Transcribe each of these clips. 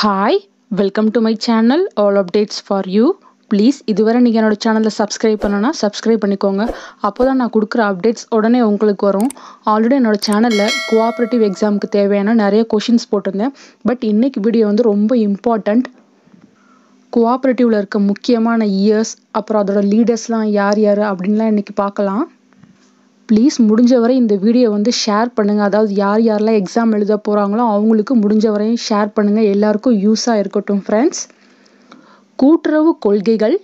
hi welcome to my channel all updates for you please இதுவரை நீங்கள் என்னோடய சேனலில் சப்ஸ்கிரைப் பண்ணனா சப்ஸ்கிரைப் பண்ணிக்கோங்க அப்போ தான் நான் கொடுக்குற அப்டேட்ஸ் உடனே உங்களுக்கு வரும் ஆல்ரெடி என்னோடய சேனலில் கோஆப்ரேட்டிவ் எக்ஸாமுக்கு தேவையான நிறைய கொஷின்ஸ் போட்டிருந்தேன் பட் இன்றைக்கி வீடியோ வந்து ரொம்ப இம்பார்ட்டண்ட் கோஆப்ரேட்டிவில் இருக்க முக்கியமான இயர்ஸ் அப்புறம் அதோட லீடர்ஸ்லாம் யார் யார் அப்படின்லாம் இன்றைக்கி பார்க்கலாம் ப்ளீஸ் முடிஞ்ச வரை இந்த வீடியோ வந்து ஷேர் பண்ணுங்கள் அதாவது யார் யாரெல்லாம் எக்ஸாம் எழுத போகிறாங்களோ அவங்களுக்கு முடிஞ்ச வரையும் ஷேர் பண்ணுங்கள் எல்லாருக்கும் யூஸாக இருக்கட்டும் ஃப்ரெண்ட்ஸ் கூட்டுறவு கொள்கைகள்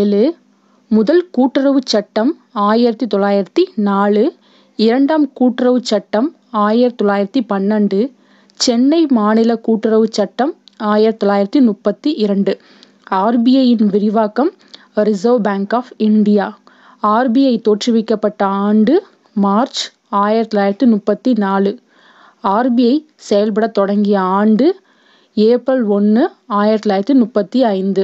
ஏழு முதல் கூட்டுறவு சட்டம் ஆயிரத்தி தொள்ளாயிரத்தி நாலு இரண்டாம் கூட்டுறவு சட்டம் ஆயிரத்தி தொள்ளாயிரத்தி பன்னெண்டு சென்னை மாநில கூட்டுறவு சட்டம் ஆயிரத்தி தொள்ளாயிரத்தி முப்பத்தி இரண்டு ஆர்பிஐயின் விரிவாக்கம் reserve bank of India RBI தோற்றுவிக்கப்பட்ட ஆண்டு மார்ச் ஆயிரத்தி தொள்ளாயிரத்தி முப்பத்தி நாலு ஆர்பிஐ செயல்பட தொடங்கிய ஆண்டு ஏப்ரல் ஒன்று ஆயிரத்தி தொள்ளாயிரத்தி முப்பத்தி ஐந்து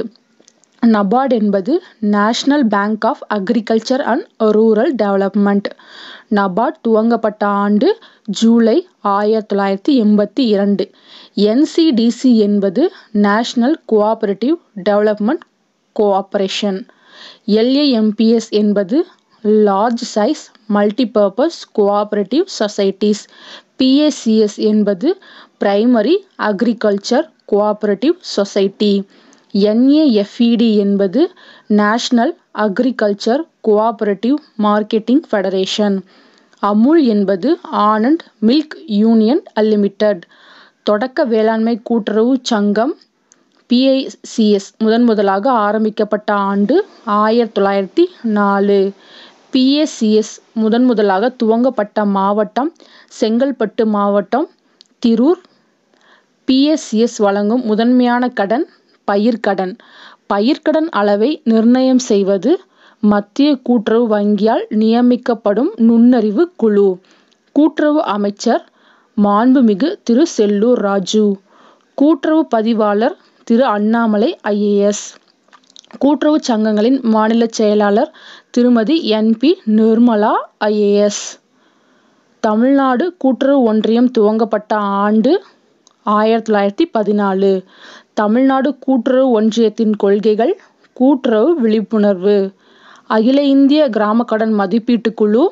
நபார்ட் என்பது national bank of agriculture and rural development NABARD துவங்கப்பட்ட ஆண்டு ஜூலை ஆயிரத்தி தொள்ளாயிரத்தி எண்பத்தி இரண்டு என்சிடிசி என்பது national cooperative development corporation LAMPS என்பது large size multipurpose cooperative societies PSCS என்பது primary agriculture cooperative society NAFED என்பது national agriculture cooperative marketing federation Amul என்பது ஆனந்த் மில்க் யூனியன் அன்லிமிடெட் தொடக்க வேளாண்மை கூட்டுறவு சங்கம் பிஐசிஎஸ் முதன் முதலாக ஆரம்பிக்கப்பட்ட ஆண்டு ஆயிரத்தி தொள்ளாயிரத்தி நாலு பிஏசிஎஸ் முதலாக துவங்கப்பட்ட மாவட்டம் செங்கல்பட்டு மாவட்டம் திரூர் பிஏசிஎஸ் வழங்கும் முதன்மையான கடன் பயிர்க்கடன் பயிர்க்கடன் அளவை நிர்ணயம் செய்வது மத்திய கூட்டுறவு வங்கியால் நியமிக்கப்படும் நுண்ணறிவு குழு கூட்டுறவு அமைச்சர் மாண்புமிகு திரு செல்லூர் ராஜு கூட்டுறவு பதிவாளர் திரு அண்ணாமலை ஐஏஎஸ் கூட்டுறவு சங்கங்களின் மாநில செயலாளர் திருமதி என்பி நிர்மலா ஐஏஎஸ் தமிழ்நாடு கூட்டுறவு ஒன்றியம் துவங்கப்பட்ட ஆண்டு ஆயிரத்தி தொள்ளாயிரத்தி பதினாலு தமிழ்நாடு கூட்டுறவு ஒன்றியத்தின் கொள்கைகள் கூட்டுறவு விழிப்புணர்வு அகில இந்திய கிராம கடன் மதிப்பீட்டு குழு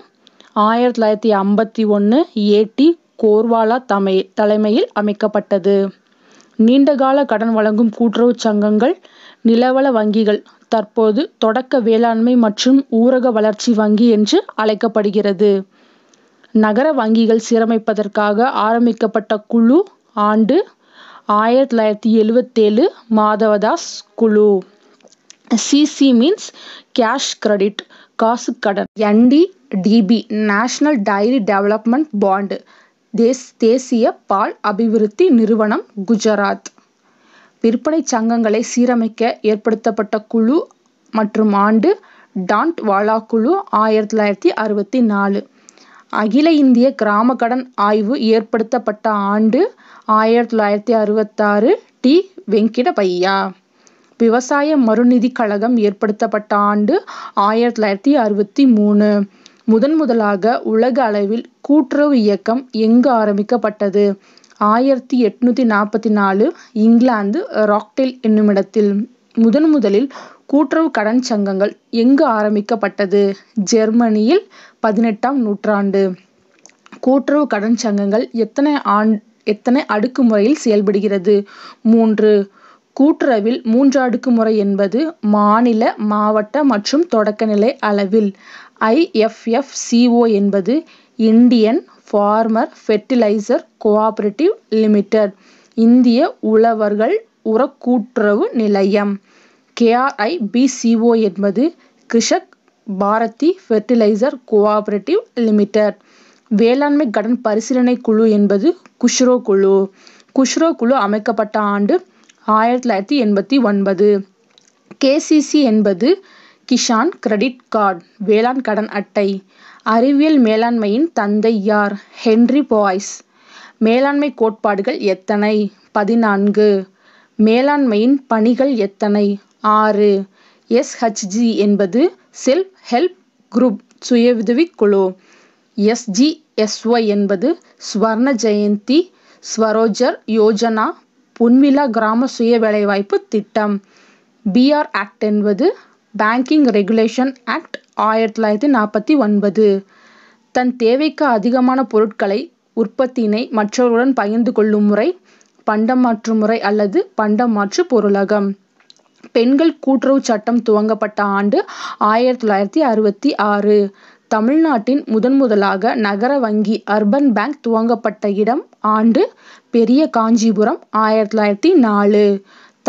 ஆயிரத்தி தொள்ளாயிரத்தி ஐம்பத்தி ஒன்று ஏடி கோர்வாலா தமை தலைமையில் அமைக்கப்பட்டது நீண்டகால கடன் வழங்கும் கூட்டுறவுச் சங்கங்கள் நிலவள வங்கிகள் தற்போது தொடக்க வேளாண்மை மற்றும் ஊரக வளர்ச்சி வங்கி என்று அழைக்கப்படுகிறது நகர வங்கிகள் சீரமைப்பதற்காக ஆரம்பிக்கப்பட்ட குழு ஆண்டு ஆயிரத்தி தொள்ளாயிரத்தி எழுவத்தேழு மாதவதாஸ் குழு சிசி மீன்ஸ் கேஷ் கிரெடிட் காசு கடன் NDDB national dairy development பாண்டு தேஸ் தேசிய பால் அபிவிருத்தி நிறுவனம் குஜராத் விற்பனை சங்கங்களை சீரமைக்க ஏற்படுத்தப்பட்ட குழு மற்றும் ஆண்டு டான்ட் வாலா குழு ஆயிரத்தி தொள்ளாயிரத்தி அறுபத்தி நாலு அகில இந்திய கிராம கடன் ஆய்வு ஏற்படுத்தப்பட்ட ஆண்டு ஆயிரத்தி தொள்ளாயிரத்தி அறுபத்தாறு டி பையா விவசாய மறுநிதி கழகம் ஏற்படுத்தப்பட்ட ஆண்டு ஆயிரத்தி தொள்ளாயிரத்தி அறுபத்தி மூணு முதன் முதலாக உலக அளவில் கூட்டுறவு இயக்கம் எங்கு ஆரம்பிக்கப்பட்டது ஆயிரத்தி எட்நூத்தி நாற்பத்தி நாலு இங்கிலாந்து ராக்டேல் என்னுமிடத்தில் முதன் முதலில் கூட்டுறவு கடன் சங்கங்கள் எங்கு ஆரம்பிக்கப்பட்டது ஜெர்மனியில் பதினெட்டாம் நூற்றாண்டு கூட்டுறவு கடன் சங்கங்கள் எத்தனை ஆண் எத்தனை அடுக்கு முறையில் செயல்படுகிறது மூன்று கூட்டுறவில் மூன்று அடுக்கு முறை என்பது மாநில மாவட்ட மற்றும் தொடக்கநிலை அளவில் ஐஎஃப்எஃப்சிஓ என்பது Indian farmer fertiliser cooperative limited இந்திய உழவர்கள் உரக் கூட்டுறவு நிலையம் கேஆர்ஐபிசிஓ என்பது Krishak Bharati fertiliser cooperative limited வேளாண்மை கடன் பரிசீலனை குழு என்பது குஷ்ரோ குழு குஷ்ரோ குழு அமைக்கப்பட்ட ஆண்டு ஆயிரத்தி தொள்ளாயிரத்தி எண்பத்தி ஒன்பது கேசிசி என்பது கிஷான் கிரெடிட் கார்டு வேளாண் கடன் அட்டை அறிவியல் மேலாண்மையின் தந்தை யார் ஹென்றி பாய்ஸ் மேலாண்மை கோட்பாடுகள் எத்தனை பதினான்கு மேலாண்மையின் பணிகள் எத்தனை ஆறு எஸ்ஹெச்ஜி என்பது செல்ஃப் ஹெல்ப் குரூப் சுய குழு எஸ்ஜிஎஸ்ஒய் என்பது ஸ்வர்ண ஜெயந்தி ஸ்வரோஜர் யோஜனா புன்விழா கிராம சுய வேலைவாய்ப்பு திட்டம் பிஆர் ஆக்ட் என்பது பேங்கிங் ரெகுலேஷன் ஆக்ட் ஆயிரத்தி தொள்ளாயிரத்தி நாற்பத்தி ஒன்பது தன் தேவைக்கு அதிகமான பொருட்களை உற்பத்தியினை மற்றவர்களுடன் பகிர்ந்து கொள்ளும் முறை பண்டம் மாற்று முறை அல்லது பண்டம் மாற்று பொருளகம் பெண்கள் கூட்டுறவு சட்டம் துவங்கப்பட்ட ஆண்டு ஆயிரத்தி தொள்ளாயிரத்தி அறுபத்தி ஆறு தமிழ்நாட்டின் முதன் முதலாக நகர வங்கி அர்பன் பேங்க் துவங்கப்பட்ட இடம் ஆண்டு பெரிய காஞ்சிபுரம் ஆயிரத்தி தொள்ளாயிரத்தி நாலு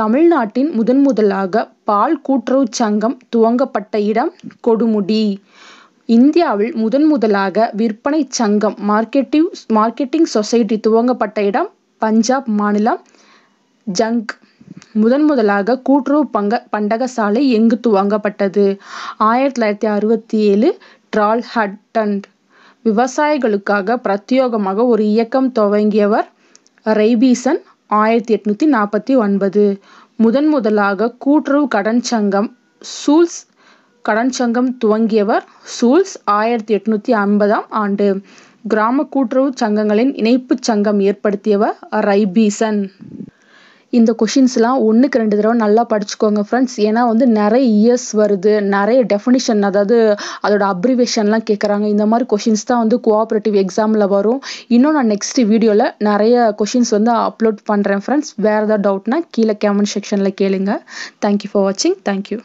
தமிழ்நாட்டின் முதன்முதலாக பால் கூட்டுறவுச் சங்கம் துவங்கப்பட்ட இடம் கொடுமுடி இந்தியாவில் முதன்முதலாக விற்பனைச் சங்கம் மார்க்கெட்டிவ் மார்க்கெட்டிங் சொசைட்டி துவங்கப்பட்ட இடம் பஞ்சாப் மாநிலம் ஜங்க் முதன் முதலாக கூட்டுறவு பங்க பண்டகசாலை எங்கு துவங்கப்பட்டது ஆயிரத்தி தொள்ளாயிரத்தி அறுபத்தி ஏழு ட்ரால் ஹட்டன் விவசாயிகளுக்காக பிரத்யோகமாக ஒரு இயக்கம் துவங்கியவர் ரெய்பீசன் ஆயிரத்தி எட்நூற்றி நாற்பத்தி ஒன்பது முதன் முதலாக கூட்டுறவு கடன் சங்கம் சூல்ஸ் கடன் சங்கம் துவங்கியவர் சூல்ஸ் ஆயிரத்தி எட்நூற்றி ஐம்பதாம் ஆண்டு கிராம கூட்டுறவு சங்கங்களின் இணைப்புச் சங்கம் ஏற்படுத்தியவர் ரைபீசன் இந்த கொஷின்ஸ்லாம் ஒன்றுக்கு ரெண்டு தடவை நல்லா படிச்சுக்கோங்க ஃப்ரெண்ட்ஸ் ஏன்னா வந்து நிறைய இயர்ஸ் வருது நிறைய டெஃபினிஷன் அதாவது அதோட அப்ரிவேஷன்லாம் கேட்குறாங்க இந்த மாதிரி கொஷின்ஸ் தான் வந்து கோஆப்ரேட்டிவ் எக்ஸாமில் வரும் இன்னும் நான் நெக்ஸ்ட் வீடியோவில் நிறைய கொஷின்ஸ் வந்து அப்லோட் பண்ணுறேன் ஃப்ரெண்ட்ஸ் வேறு ஏதாவது டவுட்னா கீழே கமெண்ட் செக்ஷனில் கேளுங்க தேங்க்யூ ஃபார் வாட்சிங் தேங்க்யூ